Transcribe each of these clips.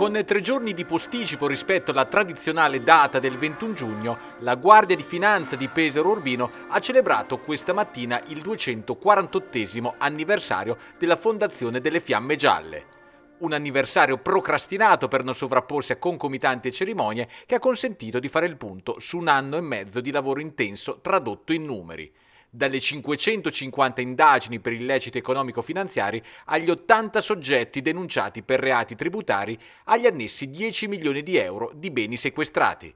Con tre giorni di posticipo rispetto alla tradizionale data del 21 giugno, la Guardia di Finanza di Pesaro Urbino ha celebrato questa mattina il 248 anniversario della fondazione delle Fiamme Gialle un anniversario procrastinato per non sovrapporsi a concomitanti cerimonie che ha consentito di fare il punto su un anno e mezzo di lavoro intenso tradotto in numeri dalle 550 indagini per illeciti economico-finanziari agli 80 soggetti denunciati per reati tributari agli annessi 10 milioni di euro di beni sequestrati.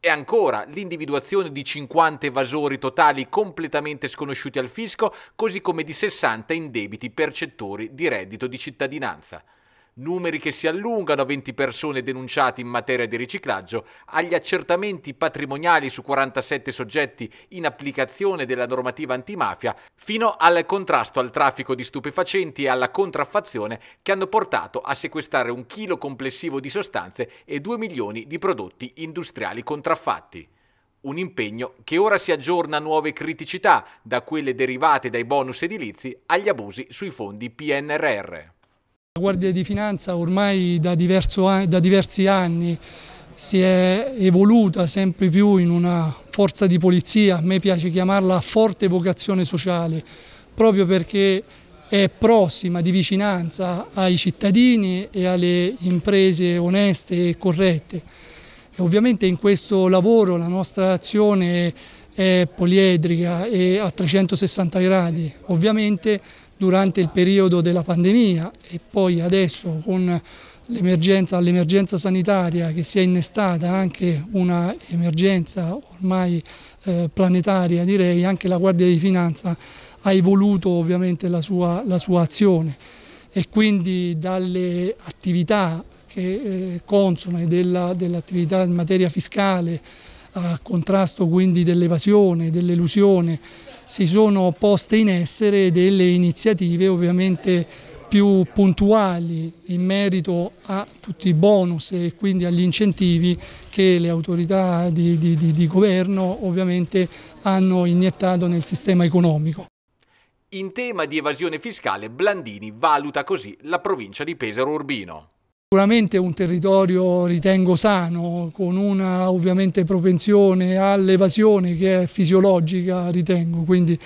E ancora l'individuazione di 50 evasori totali completamente sconosciuti al fisco, così come di 60 indebiti percettori di reddito di cittadinanza numeri che si allungano a 20 persone denunciate in materia di riciclaggio, agli accertamenti patrimoniali su 47 soggetti in applicazione della normativa antimafia, fino al contrasto al traffico di stupefacenti e alla contraffazione che hanno portato a sequestrare un chilo complessivo di sostanze e 2 milioni di prodotti industriali contraffatti. Un impegno che ora si aggiorna a nuove criticità, da quelle derivate dai bonus edilizi agli abusi sui fondi PNRR. La Guardia di Finanza ormai da, diverso, da, diversi anni si è evoluta sempre più in una forza di polizia, a me piace chiamarla forte vocazione sociale, proprio perché è prossima di vicinanza ai cittadini e alle imprese oneste e corrette. E ovviamente in questo lavoro la nostra azione è poliedrica e a 360 gradi. Ovviamente durante il periodo della pandemia e poi adesso con l'emergenza sanitaria che si è innestata anche una emergenza ormai eh, planetaria direi, anche la Guardia di Finanza ha evoluto ovviamente la sua, la sua azione e quindi dalle attività che, eh, consone dell'attività dell in materia fiscale a contrasto quindi dell'evasione, dell'elusione si sono poste in essere delle iniziative ovviamente più puntuali in merito a tutti i bonus e quindi agli incentivi che le autorità di, di, di, di governo ovviamente hanno iniettato nel sistema economico. In tema di evasione fiscale, Blandini valuta così la provincia di Pesaro Urbino sicuramente un territorio ritengo sano, con una ovviamente propensione all'evasione che è fisiologica ritengo, quindi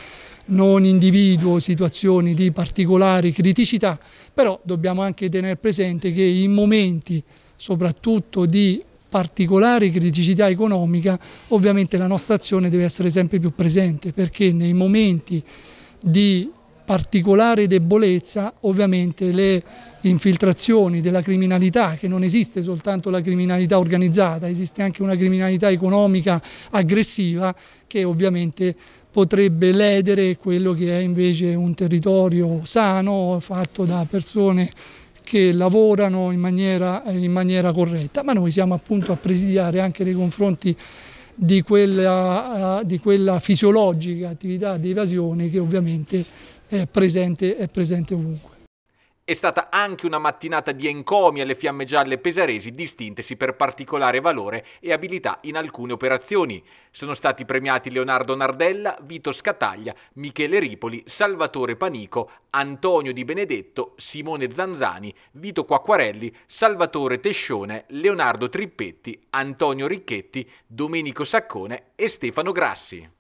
non individuo situazioni di particolari criticità, però dobbiamo anche tenere presente che in momenti soprattutto di particolare criticità economica, ovviamente la nostra azione deve essere sempre più presente perché nei momenti di particolare debolezza ovviamente le infiltrazioni della criminalità, che non esiste soltanto la criminalità organizzata, esiste anche una criminalità economica aggressiva che ovviamente potrebbe ledere quello che è invece un territorio sano, fatto da persone che lavorano in maniera, in maniera corretta, ma noi siamo appunto a presidiare anche nei confronti di quella, di quella fisiologica attività di evasione che ovviamente è presente, è presente ovunque. È stata anche una mattinata di encomi alle fiamme gialle pesaresi distintesi per particolare valore e abilità in alcune operazioni. Sono stati premiati Leonardo Nardella, Vito Scataglia, Michele Ripoli, Salvatore Panico, Antonio Di Benedetto, Simone Zanzani, Vito Quacquarelli, Salvatore Tescione, Leonardo Trippetti, Antonio Ricchetti, Domenico Saccone e Stefano Grassi.